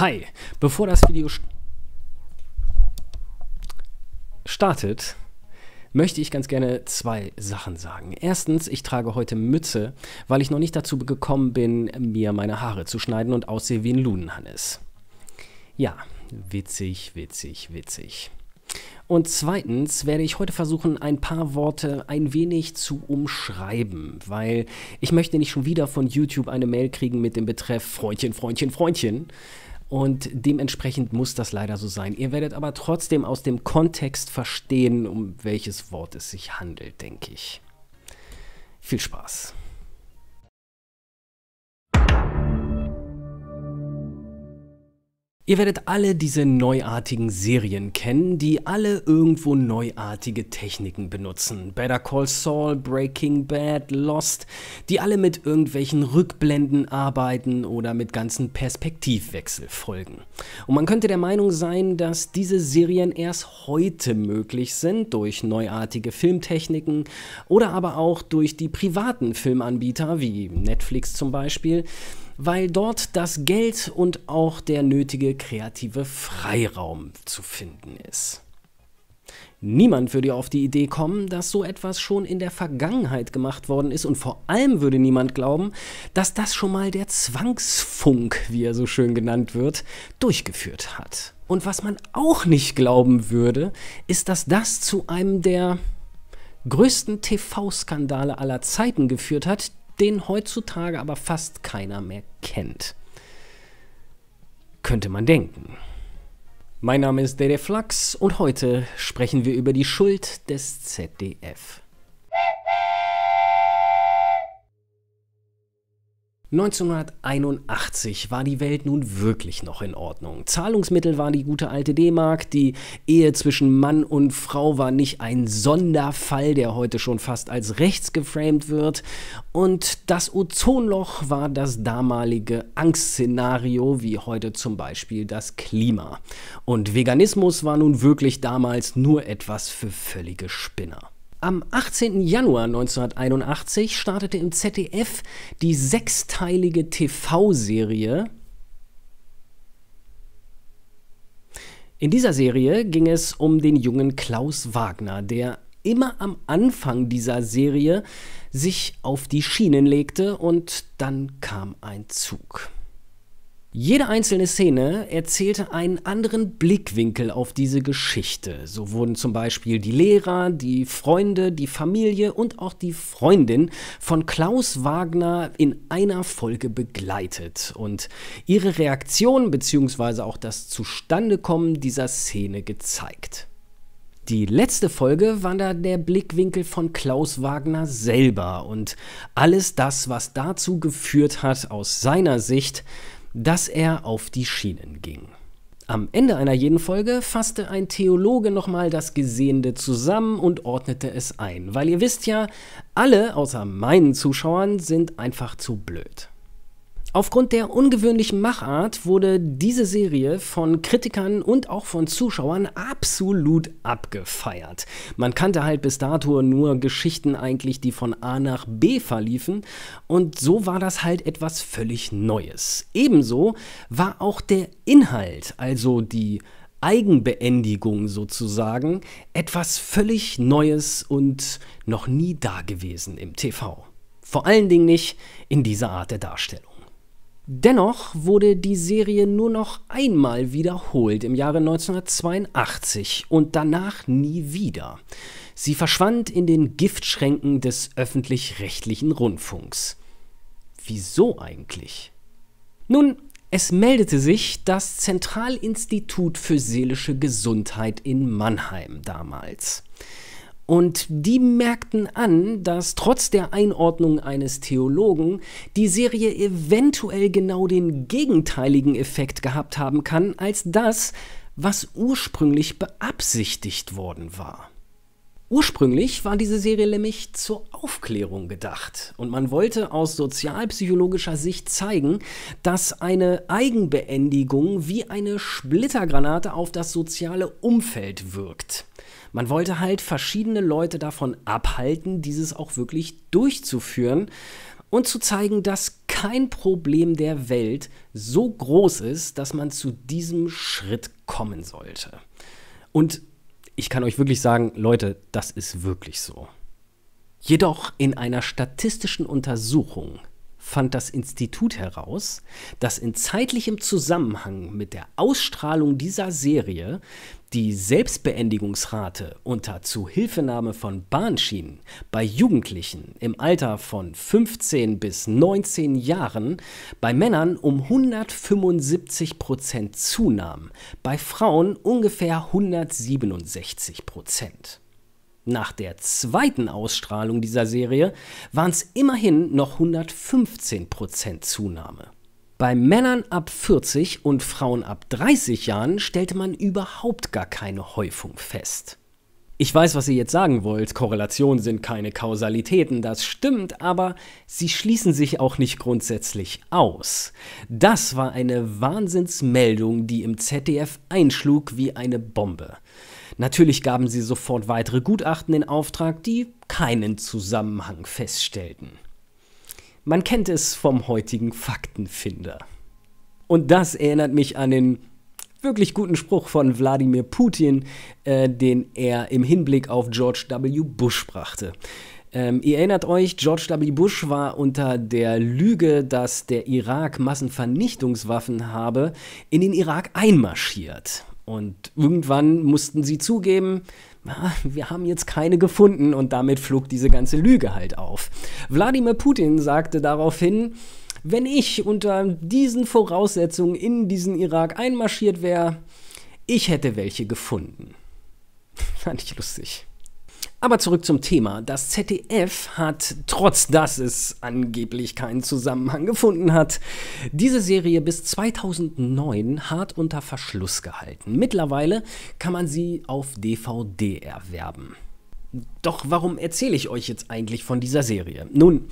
Hi, bevor das Video startet, möchte ich ganz gerne zwei Sachen sagen. Erstens, ich trage heute Mütze, weil ich noch nicht dazu gekommen bin, mir meine Haare zu schneiden und aussehe wie ein Lunenhannes. Ja, witzig, witzig, witzig. Und zweitens werde ich heute versuchen, ein paar Worte ein wenig zu umschreiben, weil ich möchte nicht schon wieder von YouTube eine Mail kriegen mit dem Betreff Freundchen, Freundchen, Freundchen, und dementsprechend muss das leider so sein. Ihr werdet aber trotzdem aus dem Kontext verstehen, um welches Wort es sich handelt, denke ich. Viel Spaß. Ihr werdet alle diese neuartigen Serien kennen, die alle irgendwo neuartige Techniken benutzen. Better Call Saul, Breaking Bad, Lost, die alle mit irgendwelchen Rückblenden arbeiten oder mit ganzen Perspektivwechsel folgen. Und man könnte der Meinung sein, dass diese Serien erst heute möglich sind durch neuartige Filmtechniken oder aber auch durch die privaten Filmanbieter wie Netflix zum Beispiel, weil dort das Geld und auch der nötige kreative Freiraum zu finden ist. Niemand würde auf die Idee kommen, dass so etwas schon in der Vergangenheit gemacht worden ist und vor allem würde niemand glauben, dass das schon mal der Zwangsfunk, wie er so schön genannt wird, durchgeführt hat. Und was man auch nicht glauben würde, ist, dass das zu einem der größten TV-Skandale aller Zeiten geführt hat, den heutzutage aber fast keiner mehr kennt. Könnte man denken. Mein Name ist Dede Flux und heute sprechen wir über die Schuld des ZDF. 1981 war die Welt nun wirklich noch in Ordnung. Zahlungsmittel war die gute alte D-Mark, die Ehe zwischen Mann und Frau war nicht ein Sonderfall, der heute schon fast als rechts geframed wird und das Ozonloch war das damalige Angstszenario, wie heute zum Beispiel das Klima. Und Veganismus war nun wirklich damals nur etwas für völlige Spinner. Am 18. Januar 1981 startete im ZDF die sechsteilige TV-Serie. In dieser Serie ging es um den jungen Klaus Wagner, der immer am Anfang dieser Serie sich auf die Schienen legte und dann kam ein Zug. Jede einzelne Szene erzählte einen anderen Blickwinkel auf diese Geschichte. So wurden zum Beispiel die Lehrer, die Freunde, die Familie und auch die Freundin von Klaus Wagner in einer Folge begleitet und ihre Reaktion bzw. auch das Zustandekommen dieser Szene gezeigt. Die letzte Folge war da der Blickwinkel von Klaus Wagner selber und alles das, was dazu geführt hat, aus seiner Sicht, dass er auf die Schienen ging. Am Ende einer jeden Folge fasste ein Theologe nochmal das Gesehene zusammen und ordnete es ein, weil ihr wisst ja, alle außer meinen Zuschauern sind einfach zu blöd. Aufgrund der ungewöhnlichen Machart wurde diese Serie von Kritikern und auch von Zuschauern absolut abgefeiert. Man kannte halt bis dato nur Geschichten eigentlich, die von A nach B verliefen und so war das halt etwas völlig Neues. Ebenso war auch der Inhalt, also die Eigenbeendigung sozusagen, etwas völlig Neues und noch nie dagewesen im TV. Vor allen Dingen nicht in dieser Art der Darstellung. Dennoch wurde die Serie nur noch einmal wiederholt im Jahre 1982 und danach nie wieder. Sie verschwand in den Giftschränken des öffentlich-rechtlichen Rundfunks. Wieso eigentlich? Nun, es meldete sich das Zentralinstitut für seelische Gesundheit in Mannheim damals. Und die merkten an, dass trotz der Einordnung eines Theologen die Serie eventuell genau den gegenteiligen Effekt gehabt haben kann, als das, was ursprünglich beabsichtigt worden war. Ursprünglich war diese Serie nämlich zur Aufklärung gedacht und man wollte aus sozialpsychologischer Sicht zeigen, dass eine Eigenbeendigung wie eine Splittergranate auf das soziale Umfeld wirkt. Man wollte halt verschiedene Leute davon abhalten, dieses auch wirklich durchzuführen und zu zeigen, dass kein Problem der Welt so groß ist, dass man zu diesem Schritt kommen sollte. Und ich kann euch wirklich sagen, Leute, das ist wirklich so. Jedoch in einer statistischen Untersuchung fand das Institut heraus, dass in zeitlichem Zusammenhang mit der Ausstrahlung dieser Serie die Selbstbeendigungsrate unter Zuhilfenahme von Bahnschienen bei Jugendlichen im Alter von 15 bis 19 Jahren bei Männern um 175 Prozent zunahm, bei Frauen ungefähr 167 Prozent. Nach der zweiten Ausstrahlung dieser Serie waren es immerhin noch 115 Prozent Zunahme. Bei Männern ab 40 und Frauen ab 30 Jahren stellte man überhaupt gar keine Häufung fest. Ich weiß, was ihr jetzt sagen wollt, Korrelationen sind keine Kausalitäten, das stimmt, aber sie schließen sich auch nicht grundsätzlich aus. Das war eine Wahnsinnsmeldung, die im ZDF einschlug wie eine Bombe. Natürlich gaben sie sofort weitere Gutachten in Auftrag, die keinen Zusammenhang feststellten. Man kennt es vom heutigen Faktenfinder. Und das erinnert mich an den wirklich guten Spruch von Wladimir Putin, äh, den er im Hinblick auf George W. Bush brachte. Ähm, ihr erinnert euch, George W. Bush war unter der Lüge, dass der Irak Massenvernichtungswaffen habe, in den Irak einmarschiert. Und irgendwann mussten sie zugeben, ah, wir haben jetzt keine gefunden und damit flog diese ganze Lüge halt auf. Wladimir Putin sagte daraufhin, wenn ich unter diesen Voraussetzungen in diesen Irak einmarschiert wäre, ich hätte welche gefunden. Fand ich lustig. Aber zurück zum Thema. Das ZDF hat, trotz dass es angeblich keinen Zusammenhang gefunden hat, diese Serie bis 2009 hart unter Verschluss gehalten. Mittlerweile kann man sie auf DVD erwerben. Doch warum erzähle ich euch jetzt eigentlich von dieser Serie? Nun,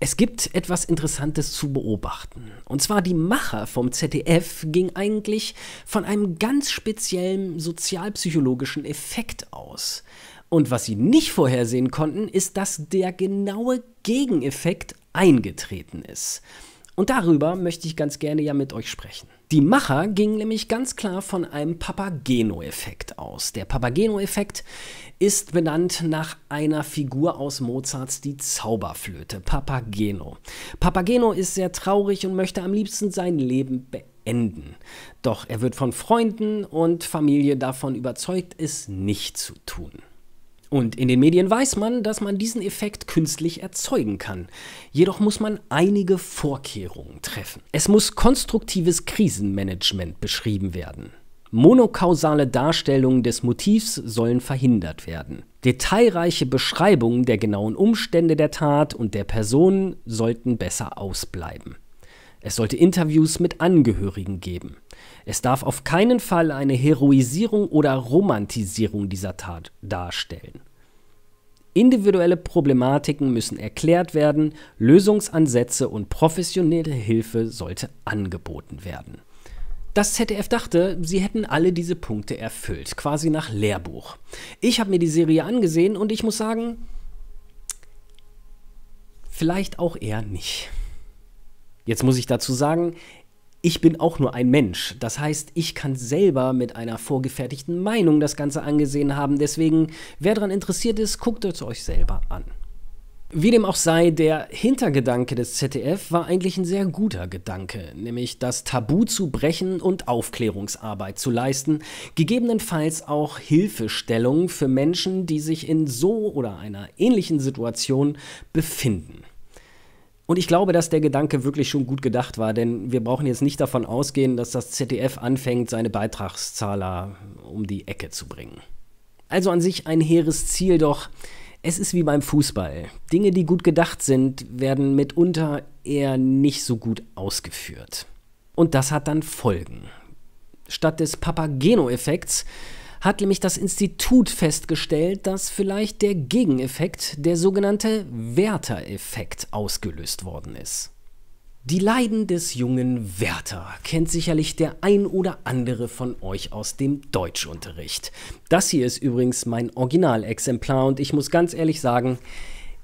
es gibt etwas Interessantes zu beobachten. Und zwar die Macher vom ZDF ging eigentlich von einem ganz speziellen sozialpsychologischen Effekt aus. Und was sie nicht vorhersehen konnten, ist, dass der genaue Gegeneffekt eingetreten ist. Und darüber möchte ich ganz gerne ja mit euch sprechen. Die Macher gingen nämlich ganz klar von einem Papageno-Effekt aus. Der Papageno-Effekt ist benannt nach einer Figur aus Mozarts Die Zauberflöte, Papageno. Papageno ist sehr traurig und möchte am liebsten sein Leben beenden. Doch er wird von Freunden und Familie davon überzeugt, es nicht zu tun. Und in den Medien weiß man, dass man diesen Effekt künstlich erzeugen kann. Jedoch muss man einige Vorkehrungen treffen. Es muss konstruktives Krisenmanagement beschrieben werden. Monokausale Darstellungen des Motivs sollen verhindert werden. Detailreiche Beschreibungen der genauen Umstände der Tat und der Personen sollten besser ausbleiben. Es sollte Interviews mit Angehörigen geben. Es darf auf keinen Fall eine Heroisierung oder Romantisierung dieser Tat darstellen. Individuelle Problematiken müssen erklärt werden, Lösungsansätze und professionelle Hilfe sollte angeboten werden. Das ZDF dachte, sie hätten alle diese Punkte erfüllt, quasi nach Lehrbuch. Ich habe mir die Serie angesehen und ich muss sagen, vielleicht auch eher nicht. Jetzt muss ich dazu sagen, ich bin auch nur ein Mensch. Das heißt, ich kann selber mit einer vorgefertigten Meinung das Ganze angesehen haben. Deswegen, wer daran interessiert ist, guckt es euch selber an. Wie dem auch sei, der Hintergedanke des ZDF war eigentlich ein sehr guter Gedanke, nämlich das Tabu zu brechen und Aufklärungsarbeit zu leisten, gegebenenfalls auch Hilfestellung für Menschen, die sich in so oder einer ähnlichen Situation befinden. Und ich glaube, dass der Gedanke wirklich schon gut gedacht war, denn wir brauchen jetzt nicht davon ausgehen, dass das ZDF anfängt, seine Beitragszahler um die Ecke zu bringen. Also an sich ein hehres Ziel, doch es ist wie beim Fußball. Dinge, die gut gedacht sind, werden mitunter eher nicht so gut ausgeführt. Und das hat dann Folgen. Statt des Papageno-Effekts hat nämlich das Institut festgestellt, dass vielleicht der Gegeneffekt, der sogenannte Werther-Effekt, ausgelöst worden ist. Die Leiden des jungen Werther kennt sicherlich der ein oder andere von euch aus dem Deutschunterricht. Das hier ist übrigens mein Originalexemplar und ich muss ganz ehrlich sagen,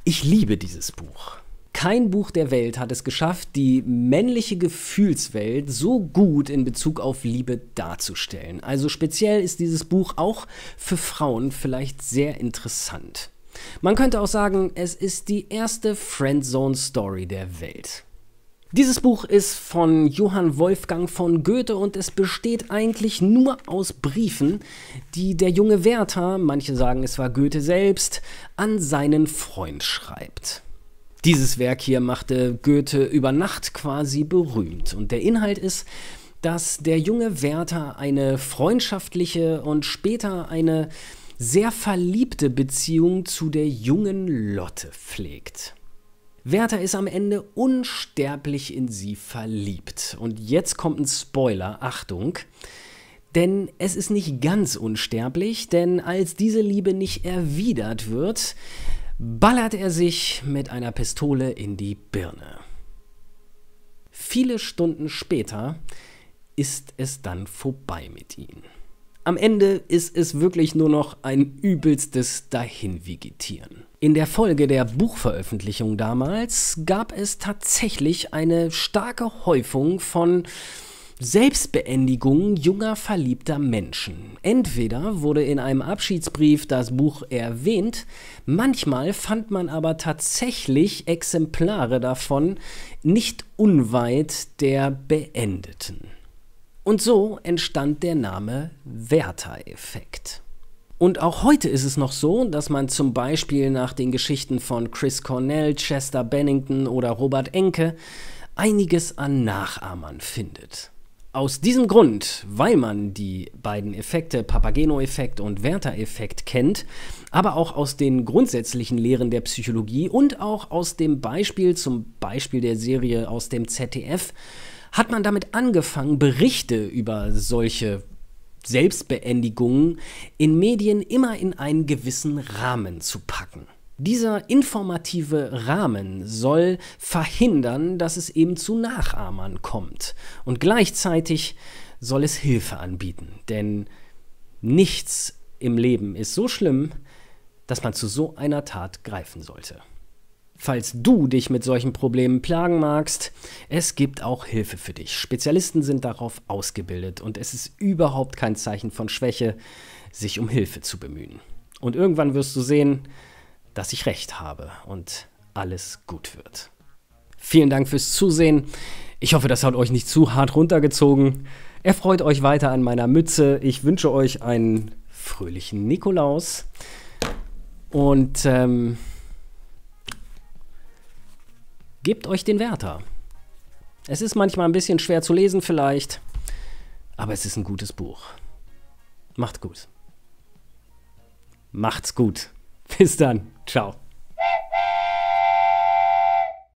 ich liebe dieses Buch. Kein Buch der Welt hat es geschafft, die männliche Gefühlswelt so gut in Bezug auf Liebe darzustellen. Also speziell ist dieses Buch auch für Frauen vielleicht sehr interessant. Man könnte auch sagen, es ist die erste Friendzone-Story der Welt. Dieses Buch ist von Johann Wolfgang von Goethe und es besteht eigentlich nur aus Briefen, die der junge Werther, manche sagen es war Goethe selbst, an seinen Freund schreibt. Dieses Werk hier machte Goethe über Nacht quasi berühmt. Und der Inhalt ist, dass der junge Werther eine freundschaftliche und später eine sehr verliebte Beziehung zu der jungen Lotte pflegt. Werther ist am Ende unsterblich in sie verliebt. Und jetzt kommt ein Spoiler, Achtung. Denn es ist nicht ganz unsterblich, denn als diese Liebe nicht erwidert wird, ballert er sich mit einer Pistole in die Birne. Viele Stunden später ist es dann vorbei mit ihm. Am Ende ist es wirklich nur noch ein übelstes Dahinvegetieren. In der Folge der Buchveröffentlichung damals gab es tatsächlich eine starke Häufung von Selbstbeendigung junger verliebter Menschen. Entweder wurde in einem Abschiedsbrief das Buch erwähnt, manchmal fand man aber tatsächlich Exemplare davon nicht unweit der Beendeten. Und so entstand der Name Werther-Effekt. Und auch heute ist es noch so, dass man zum Beispiel nach den Geschichten von Chris Cornell, Chester Bennington oder Robert Enke einiges an Nachahmern findet. Aus diesem Grund, weil man die beiden Effekte Papageno-Effekt und Werther-Effekt kennt, aber auch aus den grundsätzlichen Lehren der Psychologie und auch aus dem Beispiel, zum Beispiel der Serie aus dem ZDF, hat man damit angefangen, Berichte über solche Selbstbeendigungen in Medien immer in einen gewissen Rahmen zu packen. Dieser informative Rahmen soll verhindern, dass es eben zu Nachahmern kommt. Und gleichzeitig soll es Hilfe anbieten. Denn nichts im Leben ist so schlimm, dass man zu so einer Tat greifen sollte. Falls du dich mit solchen Problemen plagen magst, es gibt auch Hilfe für dich. Spezialisten sind darauf ausgebildet und es ist überhaupt kein Zeichen von Schwäche, sich um Hilfe zu bemühen. Und irgendwann wirst du sehen, dass ich recht habe und alles gut wird. Vielen Dank fürs Zusehen. Ich hoffe, das hat euch nicht zu hart runtergezogen. Erfreut euch weiter an meiner Mütze. Ich wünsche euch einen fröhlichen Nikolaus. Und ähm, gebt euch den Wärter. Es ist manchmal ein bisschen schwer zu lesen vielleicht, aber es ist ein gutes Buch. Macht gut. Macht's gut. Bis dann. Ciao.